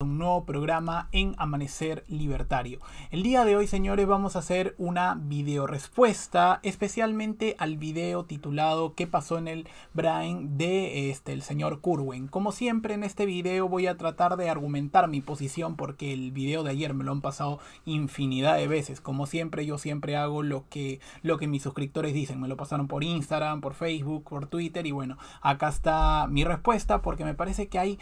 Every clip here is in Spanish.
un nuevo programa en Amanecer Libertario. El día de hoy, señores, vamos a hacer una video respuesta, especialmente al video titulado ¿Qué pasó en el Brain de este el señor Curwen? Como siempre en este video voy a tratar de argumentar mi posición porque el video de ayer me lo han pasado infinidad de veces. Como siempre, yo siempre hago lo que lo que mis suscriptores dicen, me lo pasaron por Instagram, por Facebook, por Twitter y bueno, acá está mi respuesta porque me parece que hay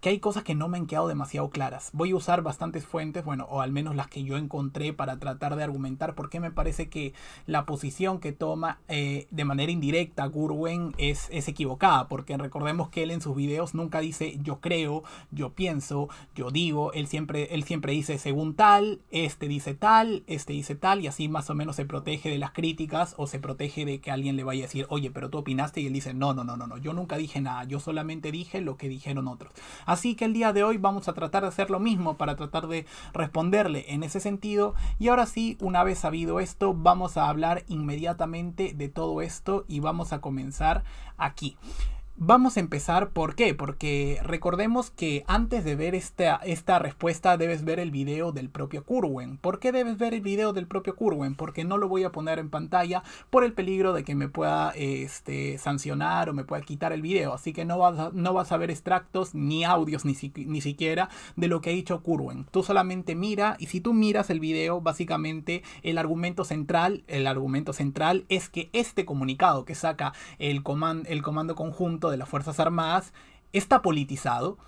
que hay cosas que no me han quedado demasiado claras. Voy a usar bastantes fuentes, bueno, o al menos las que yo encontré para tratar de argumentar por qué me parece que la posición que toma eh, de manera indirecta Gurwen es, es equivocada, porque recordemos que él en sus videos nunca dice yo creo, yo pienso, yo digo, él siempre, él siempre dice según tal, este dice tal, este dice tal, y así más o menos se protege de las críticas o se protege de que alguien le vaya a decir, oye, pero tú opinaste y él dice, no, no, no, no, no, yo nunca dije nada, yo solamente dije lo que dijeron otros. Así que el día de hoy vamos a tratar de hacer lo mismo para tratar de responderle en ese sentido. Y ahora sí, una vez sabido esto, vamos a hablar inmediatamente de todo esto y vamos a comenzar aquí. Vamos a empezar, ¿por qué? Porque recordemos que antes de ver esta, esta respuesta debes ver el video del propio Kurwen. ¿Por qué debes ver el video del propio Kurwen? Porque no lo voy a poner en pantalla por el peligro de que me pueda este, sancionar o me pueda quitar el video. Así que no vas a, no vas a ver extractos ni audios ni, siquiera de lo que ha dicho Kurwen. Tú solamente mira y si tú miras el video, básicamente el argumento central, el argumento central es que este comunicado que saca el, comand, el comando conjunto de las Fuerzas Armadas está politizado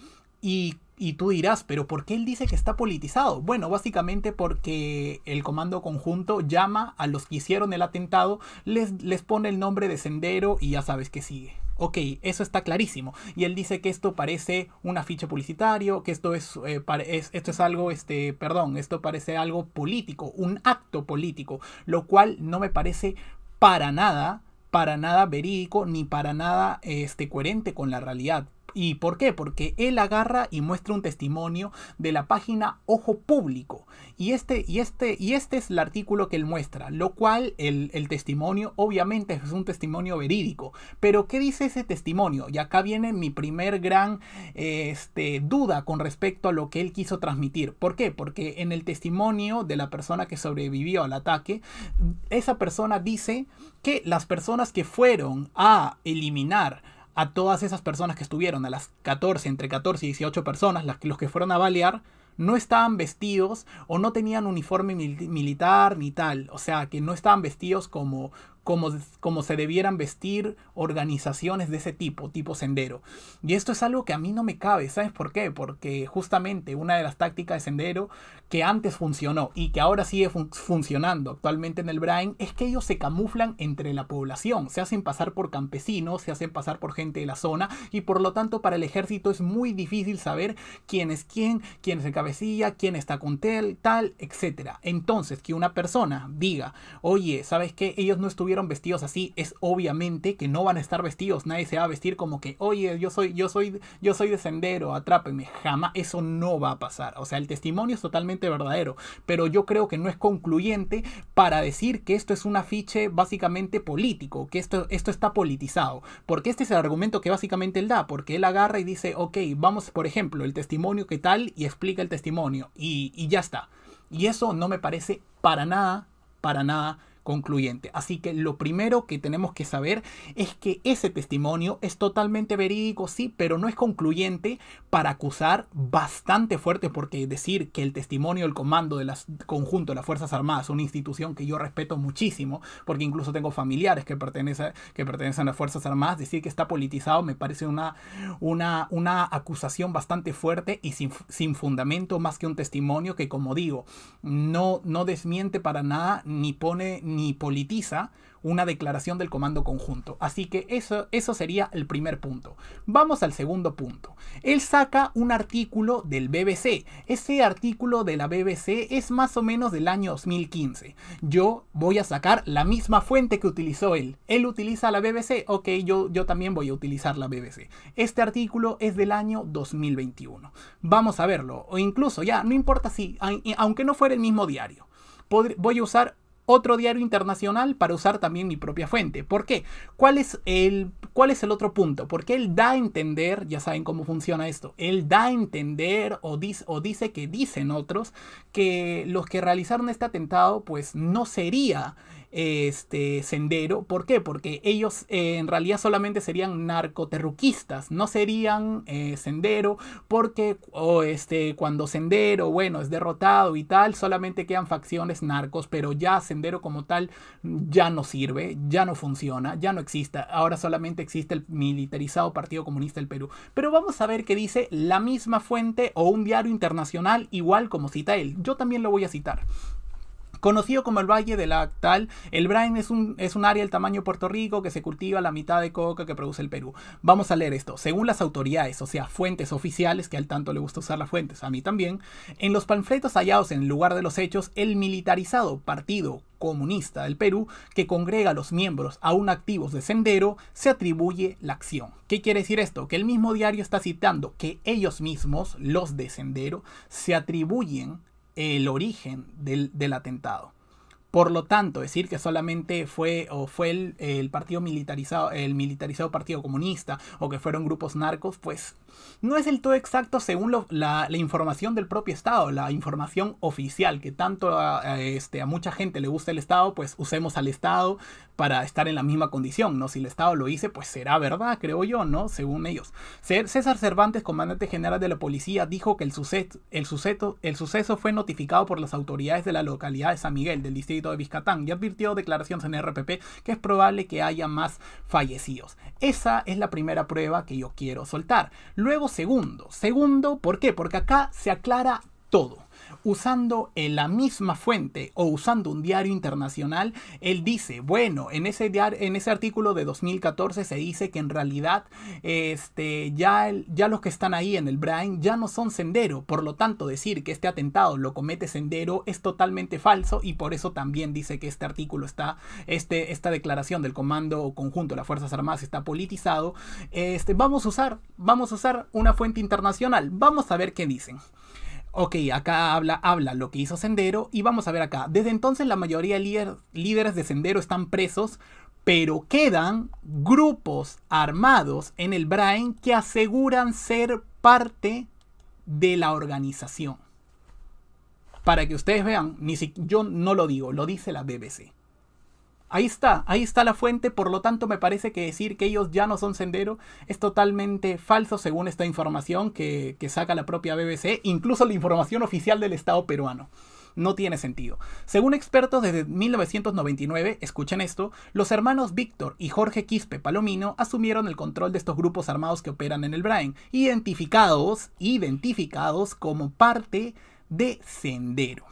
y, tú dirás, pero ¿por qué él dice que está politizado? Bueno, básicamente porque el comando conjunto llama a los que hicieron el atentado, les, les pone el nombre de sendero y ya sabes que sigue. Ok, eso está clarísimo. Y él dice que esto parece un afiche publicitario, que esto eh, es, esto es algo, este, perdón, esto parece algo político, un acto político, lo cual no me parece para nada para nada verídico ni para nada este, coherente con la realidad. ¿Y por qué? Porque él agarra y muestra un testimonio de la página Ojo Público. Y este, y este, y este es el artículo que él muestra, lo cual el, testimonio obviamente es un testimonio verídico. Pero ¿qué dice ese testimonio? Y acá viene mi primer gran este, duda con respecto a lo que él quiso transmitir. ¿Por qué? Porque en el testimonio de la persona que sobrevivió al ataque, esa persona dice que las personas que fueron a eliminar a todas esas personas que estuvieron, a las 14, entre 14 y 18 personas, las, los que fueron a balear, no estaban vestidos o no tenían uniforme militar ni tal. O sea, que no estaban vestidos como, como, se debieran vestir organizaciones de ese tipo, tipo sendero. Y esto es algo que a mí no me cabe, ¿sabes por qué? Porque justamente una de las tácticas de sendero que antes funcionó y que ahora sigue funcionando actualmente en el Brain es que ellos se camuflan entre la población, se hacen pasar por campesinos, se hacen pasar por gente de la zona y por lo tanto para el ejército es muy difícil saber quién es quién, quién es el cabecilla, quién está con tel, tal, etc. Entonces, que una persona diga, oye, ¿sabes qué? Ellos no estuvieron vestidos así, es obviamente que no van a estar vestidos. Nadie se va a vestir como que, oye, yo soy, yo soy, yo soy de sendero, Atrápeme, Jamás, eso no va a pasar. O sea, el testimonio es totalmente verdadero. Pero yo creo que no es concluyente para decir que esto es un afiche básicamente político, que esto, esto está politizado. Porque este es el argumento que básicamente él da, porque él agarra y dice, ok, vamos, por ejemplo, el testimonio que tal y explica el testimonio. y ya está. Y eso no me parece para nada, para nada concluyente. Así que lo primero que tenemos que saber es que ese testimonio es totalmente verídico, sí, pero no es concluyente para acusar bastante fuerte, porque decir que el testimonio del comando del conjunto de las Fuerzas Armadas, una institución que yo respeto muchísimo, porque incluso tengo familiares que pertenecen, que a las Fuerzas Armadas, decir que está politizado me parece una, una, una acusación bastante fuerte y sin, fundamento más que un testimonio que, como digo, no, no desmiente para nada ni pone ni politiza una declaración del comando conjunto. Así que eso, eso sería el primer punto. Vamos al segundo punto. Él saca un artículo del BBC. Ese artículo de la BBC es más o menos del año 2015. Yo voy a sacar la misma fuente que utilizó él. Él utiliza la BBC. Ok, yo, yo también voy a utilizar la BBC. Este artículo es del año 2021. Vamos a verlo. O incluso ya, no importa si, aunque no fuera el mismo diario. Voy a usar otro diario internacional para usar también mi propia fuente. ¿Por qué? ¿Cuál es el, cuál es el otro punto? Porque él da a entender, ya saben cómo funciona esto, él da a entender o, o dice que dicen otros que los que realizaron este atentado pues no sería este sendero. ¿Por qué? Porque ellos eh, en realidad solamente serían narcoterruquistas, no serían eh, sendero, porque este, cuando sendero, bueno, es derrotado y tal, solamente quedan facciones narcos, pero ya sendero como tal ya no sirve, ya no funciona, ya no existe. Ahora solamente existe el militarizado Partido Comunista del Perú. Pero vamos a ver qué dice la misma fuente o un diario internacional igual como cita él. Yo también lo voy a citar. Conocido como el Valle de la Actal, el Brain es un, es un área del tamaño de Puerto Rico que se cultiva la mitad de coca que produce el Perú. Vamos a leer esto. Según las autoridades, o sea, fuentes oficiales, que al tanto le gusta usar las fuentes, a mí también, en los panfletos hallados en lugar de los hechos, el militarizado partido comunista del Perú, que congrega a los miembros aún activos de Sendero, se atribuye la acción. ¿Qué quiere decir esto? Que el mismo diario está citando que ellos mismos, los de Sendero, se atribuyen el origen del, del atentado. Por lo tanto, decir que solamente fue o fue el, partido militarizado, el militarizado Partido Comunista o que fueron grupos narcos, pues no es el todo exacto según la, información del propio Estado, la información oficial que tanto a, este, a mucha gente le gusta el Estado, pues usemos al Estado para estar en la misma condición, ¿no? Si el Estado lo dice, pues será verdad, creo yo, ¿no? Según ellos. César Cervantes, comandante general de la policía, dijo que el, suceso, el, el suceso fue notificado por las autoridades de la localidad de San Miguel, del distrito de Vizcatán y advirtió declaraciones en RPP que es probable que haya más fallecidos. Esa es la primera prueba que yo quiero soltar. Luego, segundo. Segundo, ¿por qué? Porque acá se aclara todo usando la misma fuente o usando un diario internacional, él dice, bueno, en ese, en ese artículo de 2014 se dice que en realidad este, ya, ya los que están ahí en el Brain ya no son sendero, por lo tanto decir que este atentado lo comete sendero es totalmente falso y por eso también dice que este artículo está, este, esta declaración del Comando Conjunto de las Fuerzas Armadas está politizado. Este, vamos a usar, vamos a usar una fuente internacional, vamos a ver qué dicen. Ok, acá habla, habla lo que hizo Sendero y vamos a ver acá. Desde entonces la mayoría de líderes de Sendero están presos, pero quedan grupos armados en el Brain que aseguran ser parte de la organización. Para que ustedes vean, ni si, yo no lo digo, lo dice la BBC. Ahí está, ahí está la fuente, por lo tanto me parece que decir que ellos ya no son sendero es totalmente falso según esta información que, saca la propia BBC, incluso la información oficial del Estado peruano no tiene sentido. Según expertos desde 1999, escuchen esto, los hermanos Víctor y Jorge Quispe Palomino asumieron el control de estos grupos armados que operan en el Brain, identificados, identificados como parte de Sendero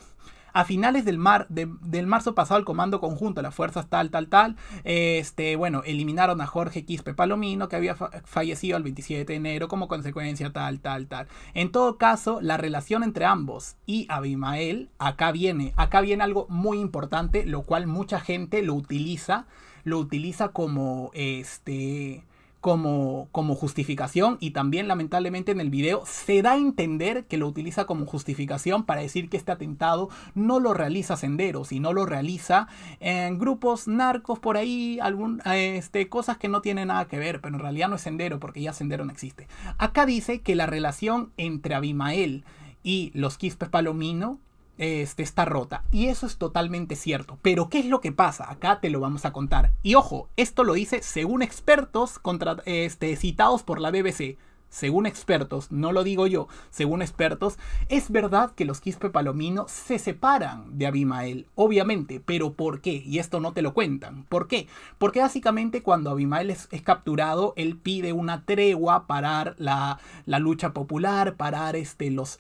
a finales del, mar, del marzo pasado el comando conjunto, las fuerzas tal, tal, tal, este, bueno, eliminaron a Jorge Quispe Palomino, que había fallecido el 27 de enero como consecuencia tal, tal, tal. En todo caso, la relación entre ambos y Abimael, acá viene, acá viene algo muy importante, lo cual mucha gente lo utiliza, lo utiliza como este como, como justificación y también lamentablemente en el video se da a entender que lo utiliza como justificación para decir que este atentado no lo realiza Sendero, sino lo realiza en grupos narcos por ahí, algún, este, cosas que no tienen nada que ver, pero en realidad no es Sendero porque ya Sendero no existe. Acá dice que la relación entre Abimael y los Quispes Palomino este, está rota. Y eso es totalmente cierto. Pero ¿qué es lo que pasa? Acá te lo vamos a contar. Y ojo, esto lo hice según expertos contra, este, citados por la BBC según expertos, no lo digo yo, según expertos, es verdad que los Quispe Palomino se separan de Abimael, obviamente, pero ¿por qué? Y esto no te lo cuentan. ¿Por qué? Porque básicamente cuando Abimael es, capturado, él pide una tregua, parar la, lucha popular, parar este, los,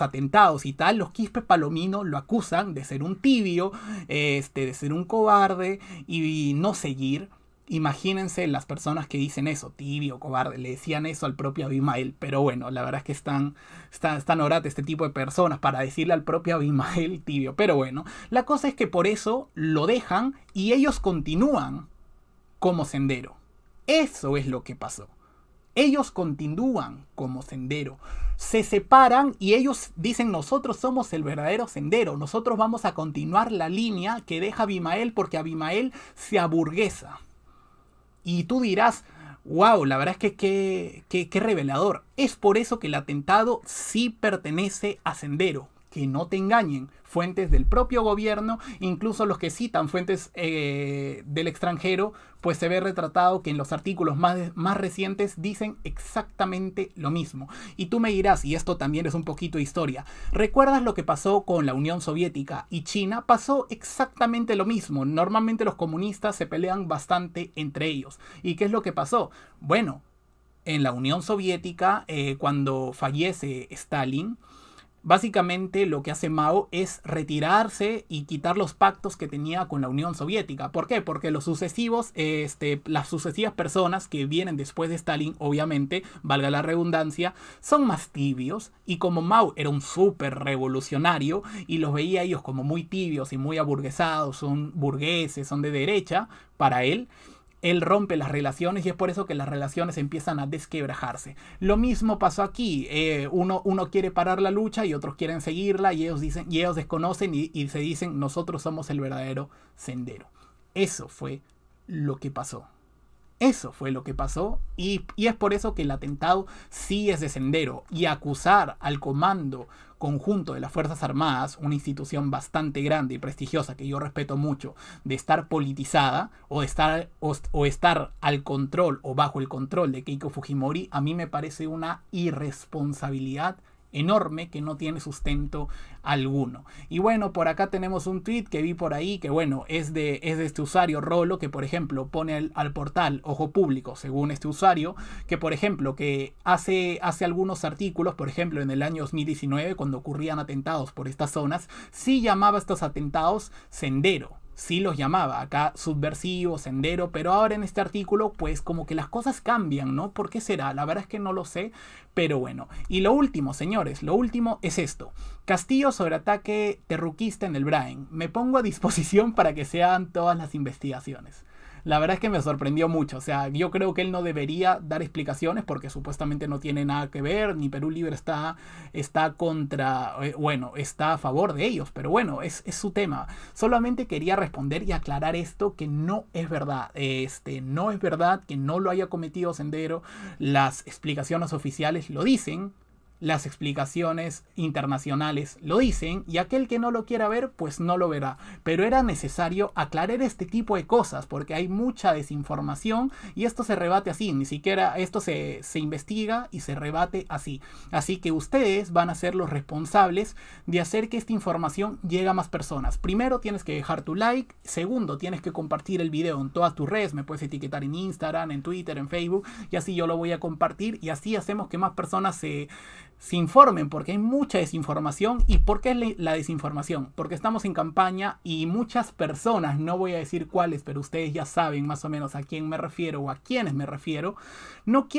atentados y tal. Los Quispe Palomino lo acusan de ser un tibio, este, de ser un cobarde y no seguir Imagínense las personas que dicen eso, tibio, cobarde, le decían eso al propio Abimael, pero bueno, la verdad es que están, están, orate este tipo de personas para decirle al propio Abimael tibio, pero bueno, la cosa es que por eso lo dejan y ellos continúan como sendero. Eso es lo que pasó. Ellos continúan como sendero. Se separan y ellos dicen nosotros somos el verdadero sendero. Nosotros vamos a continuar la línea que deja Abimael porque Abimael se aburguesa. Y tú dirás, wow, la verdad es que qué, qué revelador. Es por eso que el atentado sí pertenece a Sendero que no te engañen, fuentes del propio gobierno, incluso los que citan fuentes eh, del extranjero, pues se ve retratado que en los artículos más, más recientes dicen exactamente lo mismo. Y tú me dirás, y esto también es un poquito de historia, ¿recuerdas lo que pasó con la Unión Soviética y China? Pasó exactamente lo mismo. Normalmente los comunistas se pelean bastante entre ellos. ¿Y qué es lo que pasó? Bueno, en la Unión Soviética, eh, cuando fallece Stalin, Básicamente lo que hace Mao es retirarse y quitar los pactos que tenía con la Unión Soviética. ¿Por qué? Porque los sucesivos, este, las sucesivas personas que vienen después de Stalin, obviamente, valga la redundancia, son más tibios. Y como Mao era un súper revolucionario y los veía ellos como muy tibios y muy aburguesados, son burgueses, son de derecha, para él, él rompe las relaciones y es por eso que las relaciones empiezan a desquebrajarse. Lo mismo pasó aquí. Eh, uno, uno quiere parar la lucha y otros quieren seguirla y ellos, dicen, y ellos desconocen y, y se dicen nosotros somos el verdadero sendero. Eso fue lo que pasó. Eso fue lo que pasó y, es por eso que el atentado sí es de sendero y acusar al comando conjunto de las Fuerzas Armadas, una institución bastante grande y prestigiosa que yo respeto mucho, de estar politizada o de estar, o estar al control o bajo el control de Keiko Fujimori, a mí me parece una irresponsabilidad enorme que no tiene sustento alguno. Y bueno, por acá tenemos un tweet que vi por ahí que bueno, es de, es de este usuario Rolo que por ejemplo pone al, portal Ojo Público, según este usuario, que por ejemplo que hace, hace algunos artículos, por ejemplo en el año 2019 cuando ocurrían atentados por estas zonas, sí llamaba estos atentados sendero sí los llamaba acá subversivo, sendero, pero ahora en este artículo pues como que las cosas cambian, ¿no? ¿Por qué será? La verdad es que no lo sé, pero bueno. Y lo último, señores, lo último es esto. Castillo sobre ataque terruquista en el Brain. Me pongo a disposición para que sean todas las investigaciones la verdad es que me sorprendió mucho. O sea, yo creo que él no debería dar explicaciones porque supuestamente no tiene nada que ver, ni Perú Libre está, está contra, eh, bueno, está a favor de ellos, pero bueno, es, es su tema. Solamente quería responder y aclarar esto que no es verdad. Este, no es verdad que no lo haya cometido Sendero. Las explicaciones oficiales lo dicen, las explicaciones internacionales lo dicen y aquel que no lo quiera ver pues no lo verá. Pero era necesario aclarar este tipo de cosas porque hay mucha desinformación y esto se rebate así, ni siquiera esto se, investiga y se rebate así. Así que ustedes van a ser los responsables de hacer que esta información llegue a más personas. Primero tienes que dejar tu like, segundo tienes que compartir el video en todas tus redes, me puedes etiquetar en Instagram, en Twitter, en Facebook y así yo lo voy a compartir y así hacemos que más personas se se informen, porque hay mucha desinformación. ¿Y por qué es la desinformación? Porque estamos en campaña y muchas personas, no voy a decir cuáles, pero ustedes ya saben más o menos a quién me refiero o a quiénes me refiero, no quieren